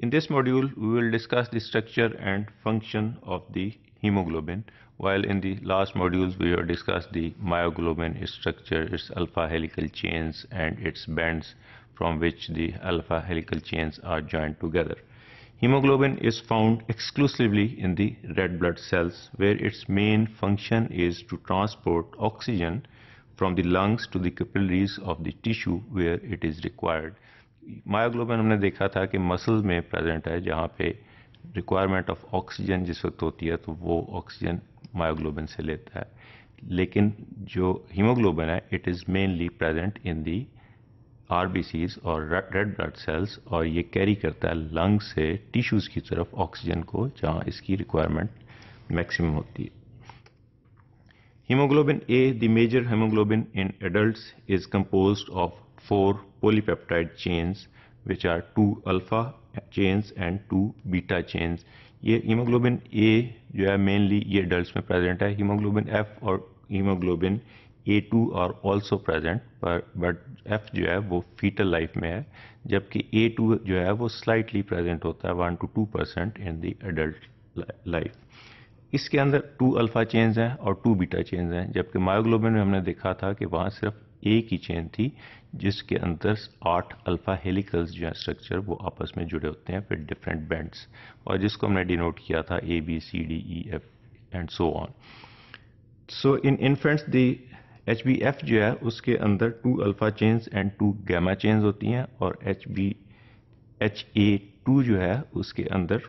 In this module, we will discuss the structure and function of the hemoglobin, while in the last modules, we have discussed the myoglobin structure, its alpha helical chains, and its bands from which the alpha helical chains are joined together. Hemoglobin is found exclusively in the red blood cells, where its main function is to transport oxygen from the lungs to the capillaries of the tissue where it is required. Myoglobin हमने देखा था कि muscle में present है जहाँ पे requirement of oxygen जिस वक्त होती है तो वो ऑक्सीजन मायोग्लोबिन से लेता है लेकिन जो हीमोग्लोबिन है it is mainly present in the R और रेड ब्लड सेल्स और ये कैरी करता है लंग्स से टिश्यूज़ की तरफ ऑक्सीजन को जहाँ इसकी रिक्वायरमेंट मैक्सिमम होती है haemoglobin A the major haemoglobin in adult is compose of four polypeptide chains which are two alpha chains and two beta chains ये हीमोग्लोबिन ए जो है मेनली ये डल्ट में प्रेजेंट है हीमोग्लोबिन एफ और haemoglobin A two are also present पर but F जो है वो फीटल लाइफ में है जबकि ए टू जो है वो स्लाइटली प्रेजेंट होता है one two two percent in the adult life इसके अंदर टू अल्फा चेंज हैं और टू बीटा चेंज हैं जबकि मायोग्लोबिन में हमने देखा था कि वहाँ सिर्फ एक ही चेन थी जिसके अंदर आठ अल्फा हेलिकल्स जो है स्ट्रक्चर वो आपस में जुड़े होते हैं फिर डिफरेंट बैंड्स और जिसको हमने डिनोट किया था A B C D E F and so on so in infants the H B F जो है उसके अंदर two alpha chains and two gamma chains होती हैं और H B H A two जो है उसके अंदर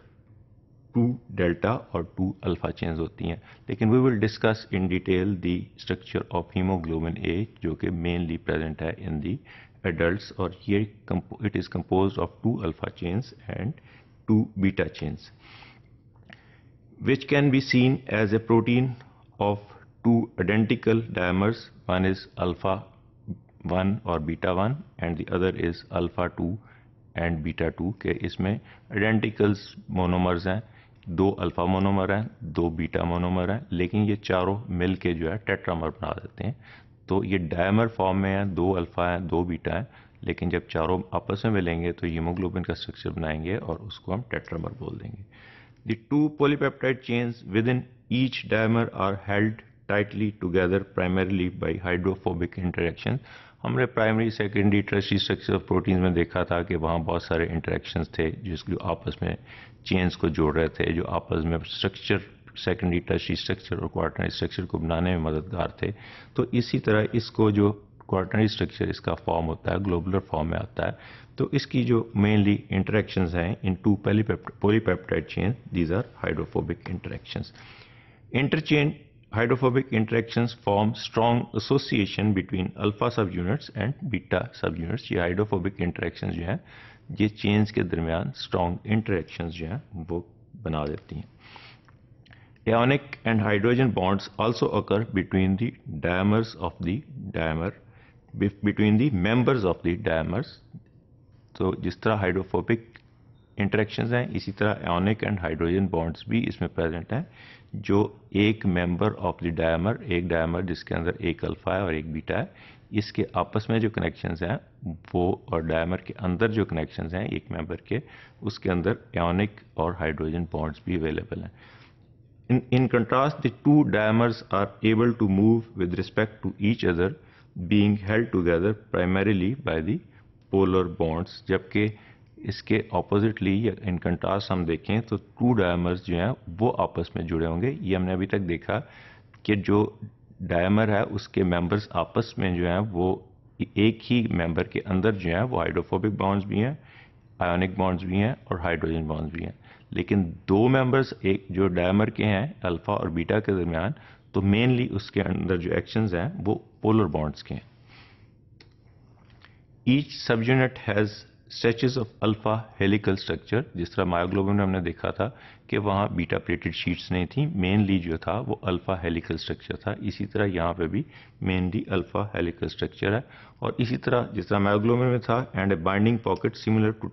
टू डेल्टा और टू अल्फा चेंज होती हैं लेकिन we will discuss in detail the structure of haemoglobin A जो कि मेनली प्रेजेंट है इन दी एडल्ट और ये it is compose of two alpha chains and two beta chains which can be seen as a protein of two identical dimers one is alpha one और beta one and the other is alpha two and beta two के इसमें identicals monomers हैं दो alpha monomer हैं दो beta monomer हैं लेकिन ये चारों मिल के जो है टेट्रामर बना देते हैं तो ये डायमर फॉर्म में है दो अल्फा हैं दो बीटा हैं लेकिन जब चारों आपस में मिलेंगे तो हीमोग्लोबिन का स्ट्रक्चर बनाएंगे और उसको हम टेट्रामर बोल देंगे two polypeptide chains within each dimer are held tightly together primarily by hydrophobic interaction हमने primary secondary tertiary structure of proteins में देखा था कि वहाँ बहुत सारे इंटरेक्शन थे जिसको आपस में चेन्स को जोड़ रहे थे जो आपस में स्ट्रक्चर सेकेंडरी टर्शरी स्ट्रक्चर और क्वार्टनरी स्ट्रक्चर को बनाने में मददगार थे तो इसी तरह इसको जो क्वार्टनरी स्ट्रक्चर इसका फॉर्म होता है ग्लोबुलर फॉर्म में आता है तो इसकी जो मेनली इंटरेक्शंस हैं in two polypeptide chain these are hydrophobic interactions interchain form strong association between alpha subunits and beta subunits ये हाइड्रोफोबिक interactions जो है ये चेंज के दरमियान स्ट्रॉन्ग इंटरेक्शन जो हैं वो बना देती हैं ionic and hydrogen bonds also occur between the dimers of the dimer between the members of the dimers तो जिस तरह हाइड्रोफोबिक इंटरेक्शन हैं इसी तरह एनिक एंड हाइड्रोजन बॉन्ड्स भी इसमें प्रेजेंट हैं जो एक मेंबर ऑफ द डायमर एक डायमर जिसके अंदर एक अल्फा है और एक बीटा है इसके आपस में जो कनेक्शंस हैं वो और डायमर के अंदर जो कनेक्शंस हैं एक मेंबर के उसके अंदर एनिक और हाइड्रोजन बॉन्ड्स भी अवेलेबल हैं in in contrast the two dimers are able to move with respect to each other being held together primarily by the polar bonds जबकि इसके ऑपोजिटली इन कंट्रास्ट हम देखें तो टू डायमर्स जो हैं वो आपस में जुड़े होंगे ये हमने अभी तक देखा कि जो डायमर है उसके मेंबर्स आपस में जो हैं वो एक ही मेंबर के अंदर जो हैं वो हाइड्रोफोबिक बॉन्ड्स भी हैं आयोनिक बॉन्ड्स भी हैं और हाइड्रोजन बॉन्ड्स भी हैं लेकिन दो मेंबर्स एक जो डायमर के हैं अल्फ़ा और बीटा के दरमियान तो मेनली उसके अंदर जो एक्शंस हैं वो पोलर बॉन्ड्स के हैं each subunit has stretches of alpha helical structure जिस तरह मायोग्लोबिन में हमने देखा था कि वहाँ बीटा प्लेटेड शीट्स नहीं थी मेनली जो था वो अल्फा हेलिकल स्ट्रक्चर था इसी तरह यहाँ पे भी मेनली अल्फा हेलिकल स्ट्रक्चर है और इसी तरह जिस तरह मायोग्लोबिन में था and a binding pocket similar to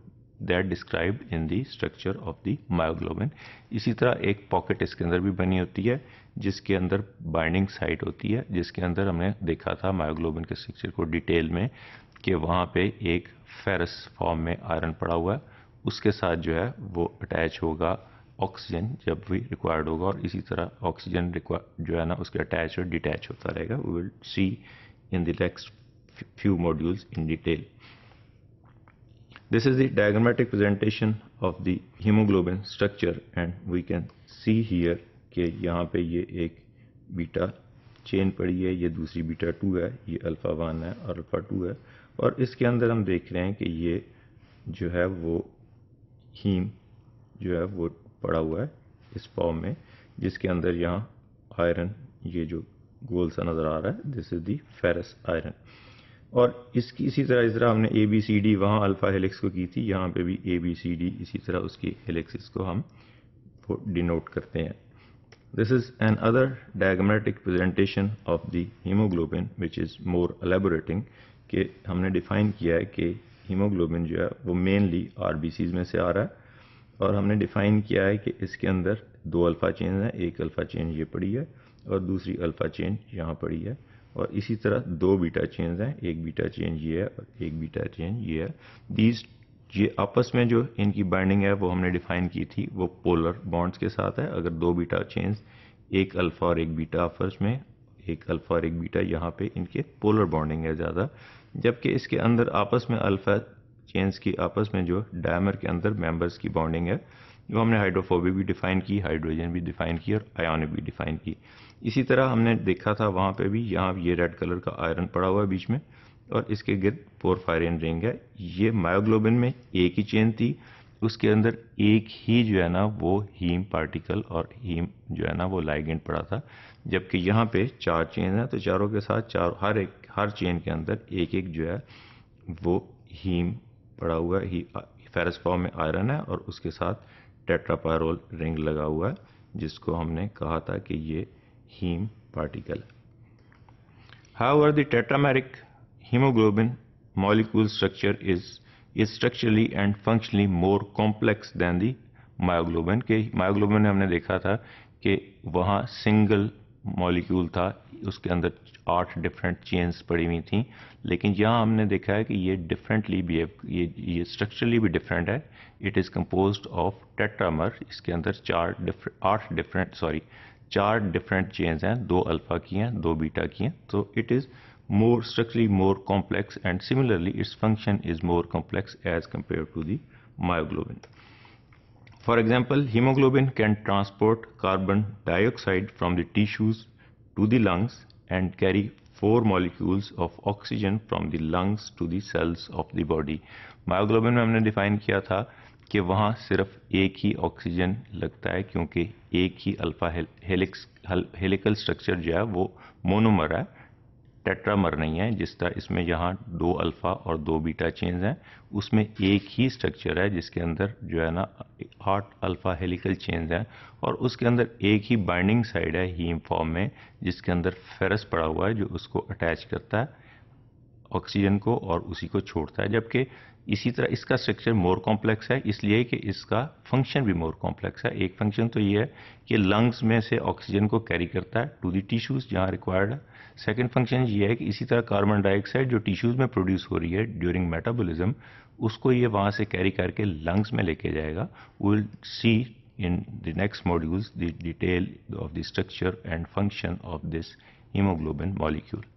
that described in the structure of the myoglobin इसी तरह एक पॉकेट इसके अंदर भी बनी होती है जिसके अंदर बाइंडिंग साइट होती है जिसके अंदर हमने देखा था मायोग्लोबिन के स्ट्रक्चर को डिटेल में कि वहाँ पे एक फेरस फॉर्म में आयरन पड़ा हुआ है उसके साथ जो है वो अटैच होगा ऑक्सीजन जब भी रिक्वायर्ड होगा और इसी तरह ऑक्सीजन जो है ना उसके अटैच और डिटैच होता रहेगा we will see in the next few modules in detail this is the diagrammatic presentation of the haemoglobin structure and we can see here के यहाँ पे ये एक बीटा चेन पड़ी है ये दूसरी बीटा टू है ये अल्फा वन है और अल्फा टू है और इसके अंदर हम देख रहे हैं कि ये जो है वो हीम जो है वो पड़ा हुआ है इस पाव में जिसके अंदर यहाँ आयरन ये जो गोल सा नज़र आ रहा है this is the ferrous iron और इसकी इसी तरह इस तरह हमने ए बी सी डी वहाँ अल्फ़ा हेलिक्स को की थी यहाँ पे भी ए बी सी डी इसी तरह उसकी हेलिक्स को हम डिनोट करते हैं this is another diagrammatic presentation of the haemoglobin which is more elaborating कि हमने डिफ़ाइन किया है कि हीमोग्लोबिन जो है वो मेनली आर में से आ रहा है और हमने डिफ़ाइन किया है कि इसके अंदर दो अल्फ़ा चेन है एक अल्फ़ा चेन ये पड़ी है और दूसरी अल्फ़ा चेन यहाँ पड़ी है और इसी तरह दो बीटा चेन हैं एक बीटा चेन ये है और एक बीटा चेन ये है दीज ये आपस में जो इनकी बाइंडिंग है वो हमने डिफ़ाइन की थी वो पोलर बॉन्ड्स के साथ है अगर दो बीटा चेन्स एक अल्फ़ा और एक बीटा आपस में एक अल्फ़ा और एक बीटा यहाँ पे इनके पोलर बॉन्डिंग है ज़्यादा जबकि इसके अंदर आपस में अल्फ़ा चेंस की आपस में जो डायमर के अंदर मेंबर्स की बॉन्डिंग है वो हमने हाइड्रोफोबिक भी डिफ़ाइन की हाइड्रोजन भी डिफ़ाइन की और आयोनिक भी डिफ़ाइन की इसी तरह हमने देखा था वहाँ पे भी यहाँ ये रेड कलर का आयरन पड़ा हुआ है बीच में और इसके गिर्द पोरफायरन रिंग है ये मायोग्लोबिन में एक ही चेन थी उसके अंदर एक ही जो है ना वो हीम पार्टिकल और हीम जो है ना वो लाइगेंट पड़ा था जबकि यहाँ पे चार चेन है तो चारों के साथ चार हर एक हर चेन के अंदर एक एक जो है वो हीम पड़ा हुआ ही फेरस फॉर्म में आयरन है और उसके साथ टेट्रापायरोल रिंग लगा हुआ है जिसको हमने कहा था कि ये हीम पार्टिकल है how are the tetrameric haemoglobin molecule structure is ये structurally and functionally more complex than the myoglobin के मायोग्लोबिन में हमने देखा था कि वहाँ सिंगल मॉलिक्यूल था उसके अंदर आठ डिफरेंट चेंज पड़ी हुई थी लेकिन यहाँ हमने देखा है कि ये डिफरेंटली बिहेव ये ये स्ट्रक्चरली भी डिफरेंट है it is compose of tetramer इसके अंदर चार डिफरेंट आठ डिफरेंट सॉरी चार डिफरेंट चेंज हैं दो अल्फ़ा की हैं दो बीटा की हैं तो it is more structurally more complex and similarly its function is more complex as compared to the myoglobin. For example, hemoglobin can transport carbon dioxide from the tissues to the lungs and carry four molecules of oxygen from the lungs to the cells of the body. Myoglobin, में have defined, that there is only one oxygen because ही alpha लगता है क्योंकि एक ही alpha tetramer नहीं है जिसका इसमें यहाँ दो अल्फ़ा और दो बीटा चेन्स हैं उसमें एक ही स्ट्रक्चर है जिसके अंदर जो है ना आठ अल्फ़ा हेलिकल चेन्स हैं और उसके अंदर एक ही बाइंडिंग साइड है हीम फॉर्म में जिसके अंदर फेरस पड़ा हुआ है जो उसको अटैच करता है ऑक्सीजन को और उसी को छोड़ता है जबकि इसी तरह इसका स्ट्रक्चर मोर कॉम्प्लेक्स है इसलिए कि इसका फंक्शन भी मोर कॉम्प्लेक्स है एक फंक्शन तो ये है कि लंग्स में से ऑक्सीजन को कैरी करता है टू दी टिश्यूज़ जहाँ रिक्वायर्ड है सेकेंड फंक्शन ये है कि इसी तरह कार्बन डाइऑक्साइड जो टिश्यूज़ में प्रोड्यूस हो रही है ड्यूरिंग मेटाबोलिज्म उसको ये वहाँ से कैरी करके लंग्स में लेके जाएगा will see in the next modules the detail of the structure and function of this haemoglobin molecule